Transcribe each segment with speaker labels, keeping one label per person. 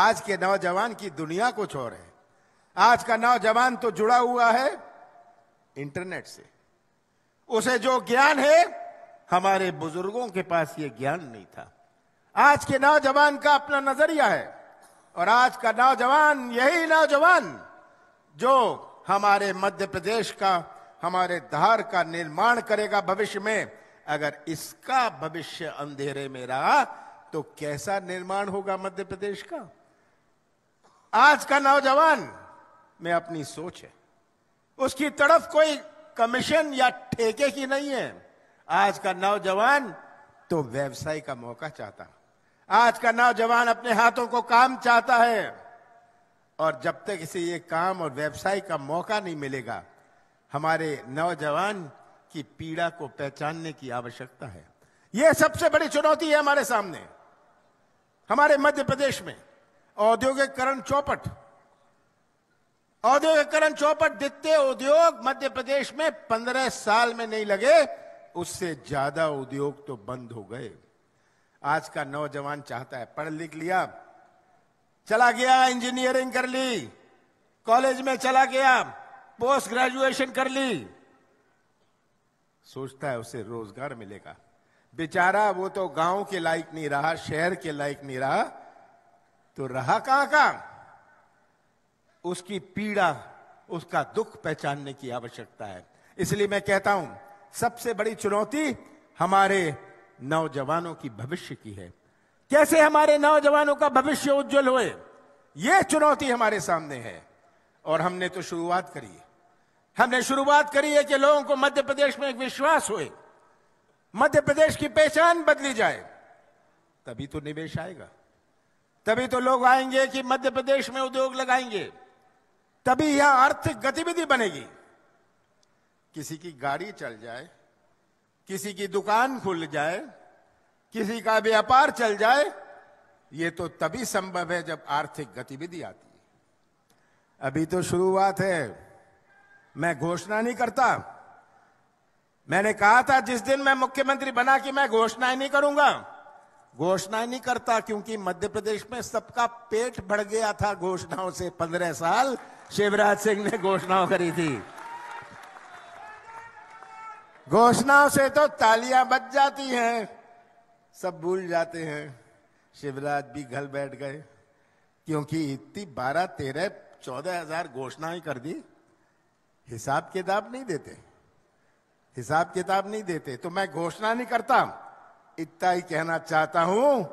Speaker 1: आज के नौजवान की दुनिया कुछ और है आज का नौजवान तो जुड़ा हुआ है इंटरनेट से उसे जो ज्ञान है हमारे बुजुर्गों के पास ये ज्ञान नहीं था आज के नौजवान का अपना नजरिया है और आज का नौजवान यही नौजवान जो हमारे मध्य प्रदेश का हमारे धार का निर्माण करेगा भविष्य में अगर इसका भविष्य अंधेरे में रहा तो कैसा निर्माण होगा मध्य प्रदेश का आज का नौजवान में अपनी सोच है उसकी तरफ कोई कमीशन या ठेके की नहीं है आज का नौजवान तो व्यवसाय का मौका चाहता आज का नौजवान अपने हाथों को काम चाहता है और जब तक इसे ये काम और व्यवसाय का मौका नहीं मिलेगा हमारे नौजवान की पीड़ा को पहचानने की आवश्यकता है यह सबसे बड़ी चुनौती है हमारे सामने हमारे मध्य प्रदेश में औद्योगिकरण चौपट औद्योगिकरण चौपट दिखते उद्योग मध्य प्रदेश में पंद्रह साल में नहीं लगे उससे ज्यादा उद्योग तो बंद हो गए आज का नौजवान चाहता है पढ़ लिख लिया चला गया इंजीनियरिंग कर ली कॉलेज में चला गया पोस्ट ग्रेजुएशन कर ली सोचता है उसे रोजगार मिलेगा बेचारा वो तो गांव के लायक नहीं रहा शहर के लायक नहीं रहा तो रहा कहां का उसकी पीड़ा उसका दुख पहचानने की आवश्यकता है इसलिए मैं कहता हूं सबसे बड़ी चुनौती हमारे नौजवानों की भविष्य की है कैसे हमारे नौजवानों का भविष्य उज्जवल होए यह चुनौती हमारे सामने है और हमने तो शुरुआत करी है हमने शुरुआत करी है कि लोगों को मध्य प्रदेश में एक विश्वास होए मध्य प्रदेश की पहचान बदली जाए तभी तो निवेश आएगा तभी तो लोग आएंगे कि मध्य प्रदेश में उद्योग लगाएंगे तभी यह आर्थिक गतिविधि बनेगी किसी की गाड़ी चल जाए किसी की दुकान खुल जाए किसी का व्यापार चल जाए ये तो तभी संभव है जब आर्थिक गतिविधि आती है अभी तो शुरुआत है मैं घोषणा नहीं करता मैंने कहा था जिस दिन मैं मुख्यमंत्री बना कि मैं घोषणा ही नहीं करूंगा घोषणा नहीं करता क्योंकि मध्य प्रदेश में सबका पेट बढ़ गया था घोषणाओं से पंद्रह साल शिवराज सिंह ने घोषणाओं करी थी घोषणाओं से तो तालियां बच जाती हैं सब भूल जाते हैं शिवराज भी घर बैठ गए क्योंकि इतनी बारह तेरह चौदह हजार घोषणाएं कर दी हिसाब किताब नहीं देते हिसाब किताब नहीं देते तो मैं घोषणा नहीं करता इतना ही कहना चाहता हूं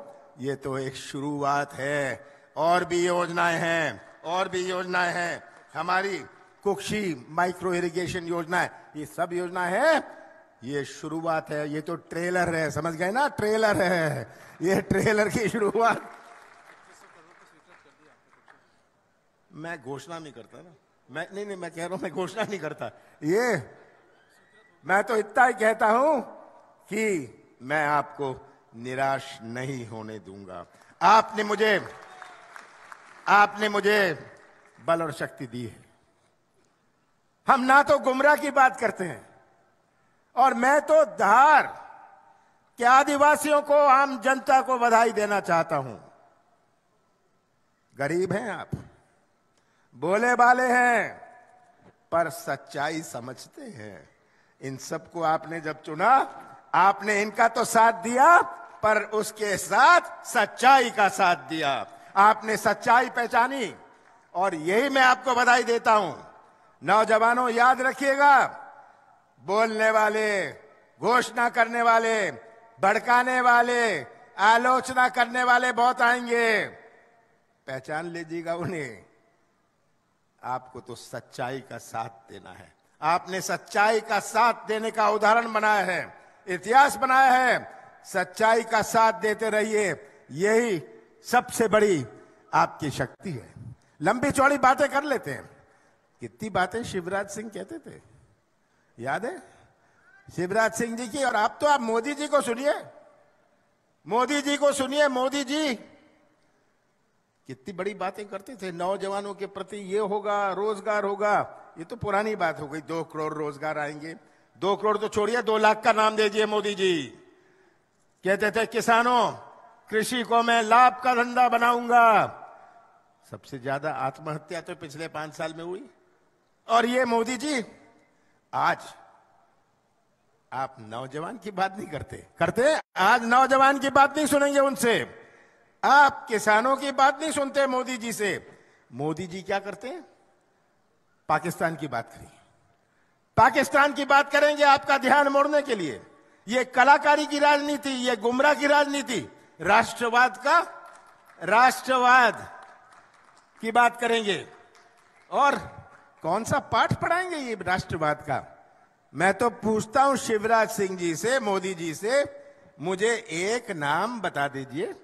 Speaker 1: ये तो एक शुरुआत है और भी योजनाएं हैं और भी योजनाएं हैं हमारी कुक्षी माइक्रो इरिगेशन योजना है ये सब योजना है ये शुरुआत है ये तो ट्रेलर है समझ गए ना ट्रेलर है ये ट्रेलर की शुरुआत मैं घोषणा नहीं करता ना मैं नहीं नहीं मैं कह रहा हूं मैं घोषणा नहीं करता ये मैं तो इतना ही कहता हूं कि मैं आपको निराश नहीं होने दूंगा आपने मुझे आपने मुझे बल और शक्ति दी है हम ना तो गुमराह की बात करते हैं और मैं तो धार के आदिवासियों को आम जनता को बधाई देना चाहता हूं गरीब हैं आप बोले बाले हैं पर सच्चाई समझते हैं इन सबको आपने जब चुना आपने इनका तो साथ दिया पर उसके साथ सच्चाई का साथ दिया आपने सच्चाई पहचानी और यही मैं आपको बधाई देता हूं नौजवानों याद रखिएगा बोलने वाले घोषणा करने वाले भड़काने वाले आलोचना करने वाले बहुत आएंगे पहचान लीजिएगा उन्हें आपको तो सच्चाई का साथ देना है आपने सच्चाई का साथ देने का उदाहरण बनाया है इतिहास बनाया है सच्चाई का साथ देते रहिए यही सबसे बड़ी आपकी शक्ति है लंबी चौड़ी बातें कर लेते हैं कितनी बातें शिवराज सिंह कहते थे याद है शिवराज सिंह जी की और आप तो आप मोदी जी को सुनिए मोदी जी को सुनिए मोदी जी कितनी बड़ी बातें करते थे नौजवानों के प्रति ये होगा रोजगार होगा ये तो पुरानी बात हो गई दो करोड़ रोजगार आएंगे दो करोड़ तो छोड़िए दो लाख का नाम दे दीजिए मोदी जी कहते थे किसानों कृषि को मैं लाभ का धंधा बनाऊंगा सबसे ज्यादा आत्महत्या तो पिछले पांच साल में हुई और ये मोदी जी आज आप नौजवान की बात नहीं करते करते आज नौजवान की बात नहीं सुनेंगे उनसे आप किसानों की बात नहीं सुनते मोदी जी से मोदी जी क्या करते पाकिस्तान की बात करिए पाकिस्तान की बात करेंगे आपका ध्यान मोड़ने के लिए ये कलाकारी की राजनीति ये गुमराह की राजनीति राष्ट्रवाद का राष्ट्रवाद की बात करेंगे और कौन सा पाठ पढ़ाएंगे ये राष्ट्रवाद का मैं तो पूछता हूं शिवराज सिंह जी से मोदी जी से मुझे एक नाम बता दीजिए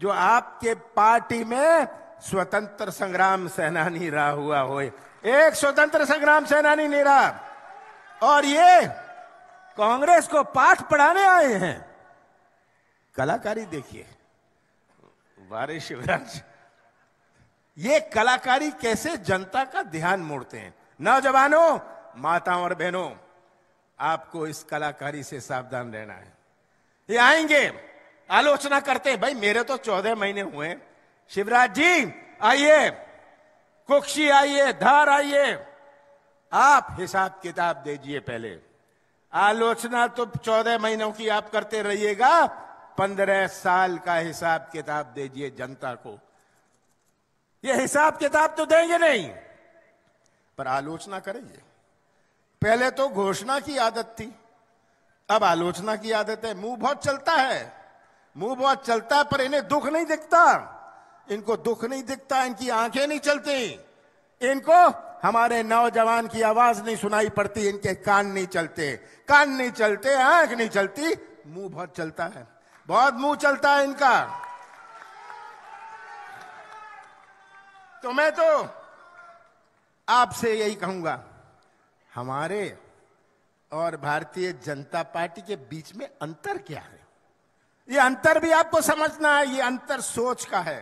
Speaker 1: जो आपके पार्टी में स्वतंत्र संग्राम सेनानी रहा हुआ हो एक स्वतंत्र संग्राम सेनानी नहीं रहा और ये कांग्रेस को पाठ पढ़ाने आए हैं कलाकारी देखिए वारे शिवराज ये कलाकारी कैसे जनता का ध्यान मोड़ते हैं नौजवानों माताओं और बहनों आपको इस कलाकारी से सावधान रहना है ये आएंगे आलोचना करते हैं भाई मेरे तो चौदह महीने हुए शिवराज जी आइए कुक्षी आइए धार आइए आप हिसाब किताब दीजिए पहले आलोचना तो चौदह महीनों की आप करते रहिएगा पंद्रह साल का हिसाब किताब दीजिए जनता को ये हिसाब किताब तो देंगे नहीं पर आलोचना करेंगे पहले तो घोषणा की आदत थी अब आलोचना की आदत है मुंह बहुत चलता है मुंह बहुत चलता है पर इन्हें दुख नहीं दिखता इनको दुख नहीं दिखता इनकी आंखें नहीं चलती इनको हमारे नौजवान की आवाज नहीं सुनाई पड़ती इनके कान नहीं चलते कान नहीं चलते आंख नहीं चलती मुंह बहुत चलता है बहुत मुंह चलता है इनका तो मैं तो आपसे यही कहूंगा हमारे और भारतीय जनता पार्टी के बीच में अंतर क्या है ये अंतर भी आपको समझना है ये अंतर सोच का है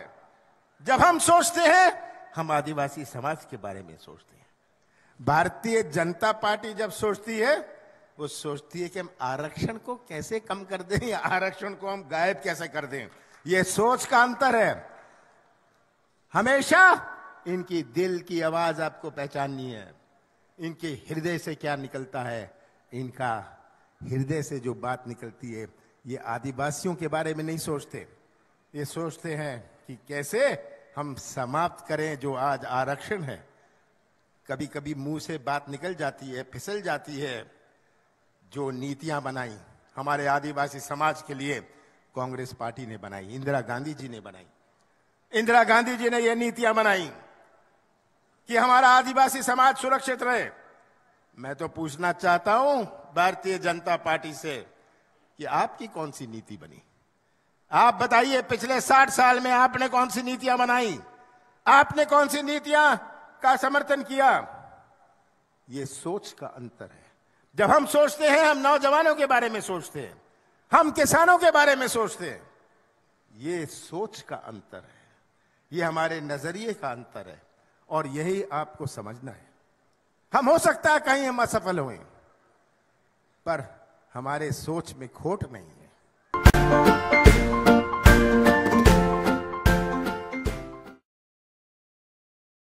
Speaker 1: जब हम सोचते हैं हम आदिवासी समाज के बारे में सोचते हैं भारतीय जनता पार्टी जब सोचती है वो सोचती है कि हम आरक्षण को कैसे कम कर दें या आरक्षण को हम गायब कैसे कर दें ये सोच का अंतर है हमेशा इनकी दिल की आवाज आपको पहचाननी है इनके हृदय से क्या निकलता है इनका हृदय से जो बात निकलती है ये आदिवासियों के बारे में नहीं सोचते ये सोचते हैं कि कैसे हम समाप्त करें जो आज आरक्षण है कभी कभी मुंह से बात निकल जाती है फिसल जाती है जो नीतियां बनाई हमारे आदिवासी समाज के लिए कांग्रेस पार्टी ने बनाई इंदिरा गांधी जी ने बनाई इंदिरा गांधी जी ने यह नीतियां बनाई कि हमारा आदिवासी समाज सुरक्षित रहे मैं तो पूछना चाहता हूं भारतीय जनता पार्टी से कि आपकी कौन सी नीति बनी आप बताइए पिछले साठ साल में आपने कौन सी नीतियां बनाई आपने कौन सी नीतियां का समर्थन किया ये सोच का अंतर है जब हम सोचते हैं हम नौजवानों के बारे में सोचते हैं हम किसानों के बारे में सोचते हैं ये सोच का अंतर है ये हमारे नजरिए का अंतर है और यही आपको समझना है हम हो सकता है कहीं हम असफल हुए पर हमारे सोच में खोट नहीं है